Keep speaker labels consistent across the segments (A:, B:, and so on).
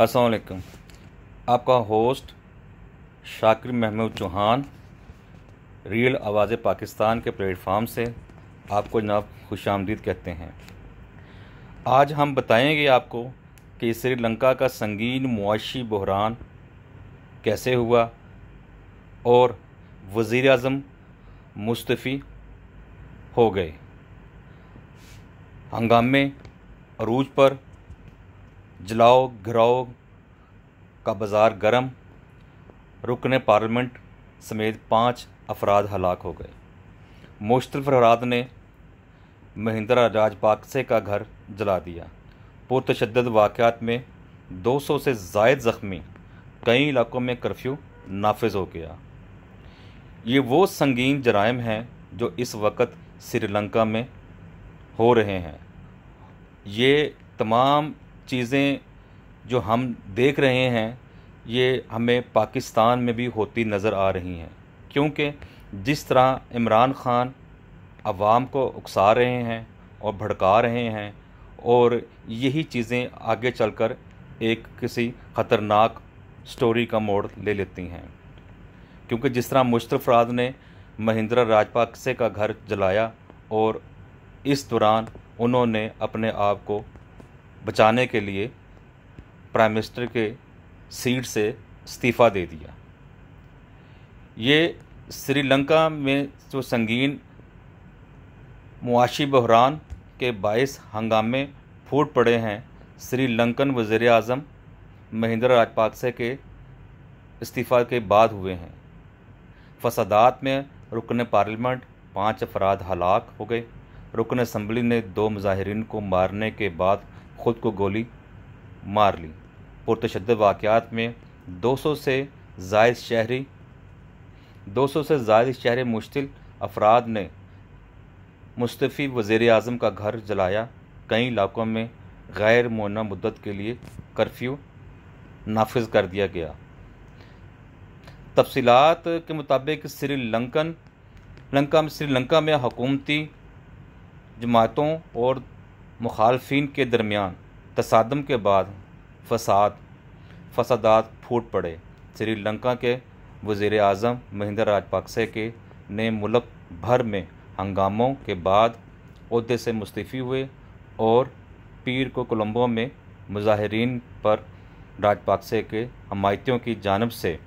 A: असलकम आपका host Shakir Mahmood Chauhan real Awaz Pakistan के प्लेटफार्म से आपको जनाब खुश आमदीद कहते हैं आज हम बताएंगे आपको कि श्रीलंका का संगीन मुआशी बहरान कैसे हुआ और वज़ी अजम मुस्तफ़ी हो गए हंगामे अरूज पर जलाओ घराओ का बाज़ार गर्म रुकन पार्लियामेंट समेत पाँच अफराद हलाक हो गए मुश्तल फरहाद ने महिंद्रा राजपाकसे का घर जला दिया पुरतशद वाक़ात में 200 से जायद ज़ख्मी कई इलाकों में कर्फ्यू नाफज हो गया ये वो संगीन जराइम हैं जो इस वक्त श्रीलंका में हो रहे हैं ये तमाम चीज़ें जो हम देख रहे हैं ये हमें पाकिस्तान में भी होती नज़र आ रही हैं क्योंकि जिस तरह इमरान ख़ान आवाम को उकसा रहे हैं और भड़का रहे हैं और यही चीज़ें आगे चलकर एक किसी ख़तरनाक स्टोरी का मोड़ ले लेती हैं क्योंकि जिस तरह मुश्तफराज ने महिंद्रा राजपाक्से का घर जलाया और इस दौरान उन्होंने अपने आप को बचाने के लिए प्राइम मिनिस्टर के सीट से इस्तीफ़ा दे दिया ये श्रीलंका में जो संगीन मुआशी बहरान के बाईस हंगामे फूट पड़े हैं श्रीलंकन वज़र अजम महिंद्रा राजपाक्से के इस्तीफ़ा के बाद हुए हैं फसादात में रुकन पार्लियामेंट पाँच अफराद हलाक हो गए रुकन असम्बली ने दो मुजाहरीन को मारने के बाद खुद को गोली मार ली पुरतशद वाक़ात में 200 से जायद शहरी 200 से जायद शहरी मुश्तिल अफराद ने मुस्तफ़ी वज़ी अजम का घर जलाया कई इलाकों में गैर मुना मुद्दत के लिए कर्फ्यू नाफज कर दिया गया तफसीत के मुताबिक श्रीलंकन लंका में श्रीलंका में हुकूमती जमातों और मुखालफन के दरमियान तसादम के बाद फसाद फसादात फूट पड़े श्रीलंका के वजीर अजम महिंदा राजपक्से के ने मुल्क भर में हंगामों के बाद अहदे से मुस्तफ़ी हुए और पीर को कोलंबो में मुजाहरीन पर राजपाक्से के हमायतियों की जानब से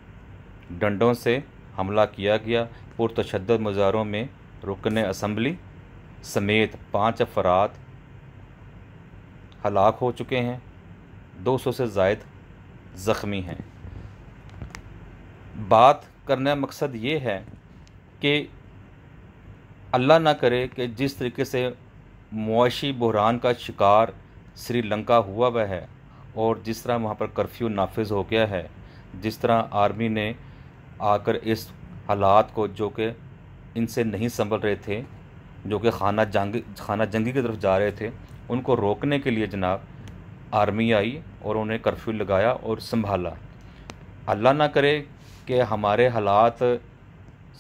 A: डंडों से हमला किया गया पुरतशद मजारों में रुकन असम्बली समेत पाँच अफराद हलाक हो चुके हैं 200 से जायद ज़ख्मी हैं बात करने का मकसद ये है कि अल्लाह ना करे कि जिस तरीके से मुआशी बहरान का शिकार श्रीलंका हुआ वह है और जिस तरह वहाँ पर कर्फ्यू नाफिज हो गया है जिस तरह आर्मी ने आकर इस हालात को जो कि इनसे नहीं संभल रहे थे जो कि खाना जंग खाना जंगी की तरफ जा रहे थे उनको रोकने के लिए जनाब आर्मी आई और उन्हें कर्फ्यू लगाया और संभाला अल्लाह ना करे कि हमारे हालात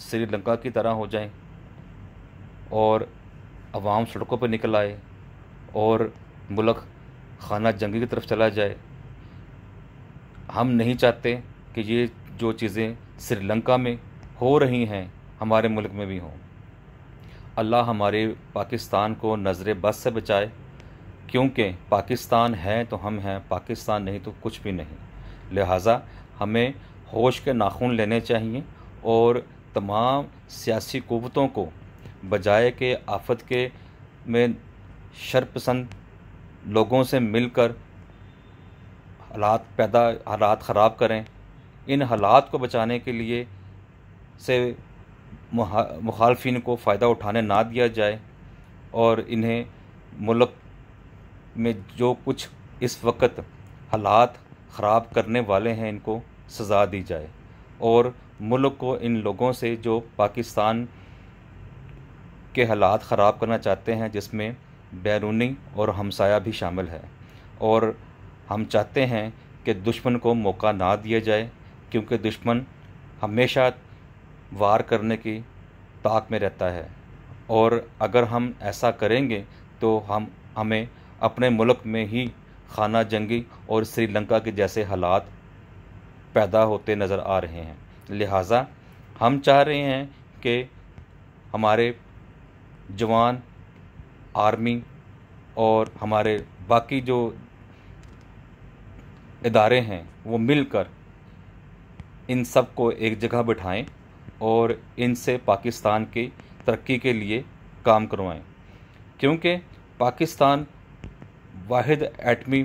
A: श्रीलंका की तरह हो जाएं और आवाम सड़कों पर निकल आए और मुल्क खाना जंगी की तरफ चला जाए हम नहीं चाहते कि ये जो चीज़ें श्रीलंका में हो रही हैं हमारे मुल्क में भी हों अल्लाह हमारे पाकिस्तान को नज़र बस से बचाए क्योंकि पाकिस्तान है तो हम हैं पाकिस्तान नहीं तो कुछ भी नहीं लिहाजा हमें होश के नाखून लेने चाहिए और तमाम सियासी क़वतों को बजाय के आफत के में शरपसंद लोगों से मिलकर हालात पैदा हालात ख़राब करें इन हालात को बचाने के लिए से मुखालफिन को फ़ायदा उठाने ना दिया जाए और इन्हें मुल्क में जो कुछ इस वक्त हालात ख़राब करने वाले हैं इनको सज़ा दी जाए और मुल्क को इन लोगों से जो पाकिस्तान के हालात ख़राब करना चाहते हैं जिसमें बैरूनी और हमसाया भी शामिल है और हम चाहते हैं कि दुश्मन को मौका ना दिया जाए क्योंकि दुश्मन हमेशा वार करने की ताक में रहता है और अगर हम ऐसा करेंगे तो हम हमें अपने मुल्क में ही खाना जंगी और श्रीलंका के जैसे हालात पैदा होते नज़र आ रहे हैं लिहाजा हम चाह रहे हैं कि हमारे जवान आर्मी और हमारे बाकी जो इदारे हैं वो मिलकर इन सब को एक जगह बिठाएं और इनसे पाकिस्तान की तरक्की के लिए काम करवाएं क्योंकि पाकिस्तान वाद एटमी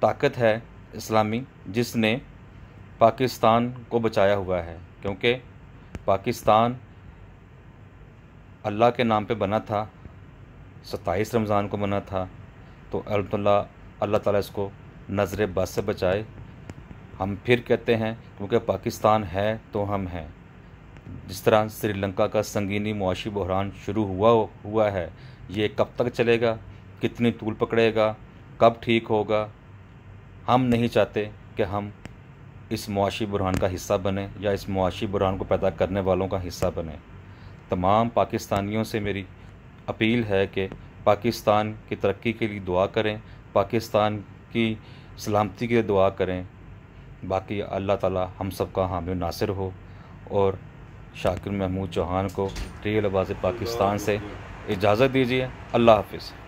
A: ताकत है इस्लामी जिसने पाकिस्तान को बचाया हुआ है क्योंकि पाकिस्तान अल्लाह के नाम पे बना था सत्ताईस रमज़ान को बना था तो अलहमदिल्ला अल्लाह ताला इसको नज़र बस से बचाए हम फिर कहते हैं क्योंकि पाकिस्तान है तो हम हैं जिस तरह श्रीलंका का संगीनी मुआशी बहरान शुरू हुआ हुआ है ये कब तक चलेगा कितनी धूल पकड़ेगा कब ठीक होगा हम नहीं चाहते कि हम इस मुआशी बुरहान का हिस्सा बने या इस मुआशी बुरहान को पैदा करने वालों का हिस्सा बने तमाम पाकिस्तानियों से मेरी अपील है कि पाकिस्तान की तरक्की के लिए दुआ करें पाकिस्तान की सलामती के लिए दुआ करें बाकी अल्लाह ताला हम सब का हामी नासिर हो और शाकिर महमूद चौहान को रियल आवाज़ पाकिस्तान से इजाज़त दीजिए अल्लाह हाफिज़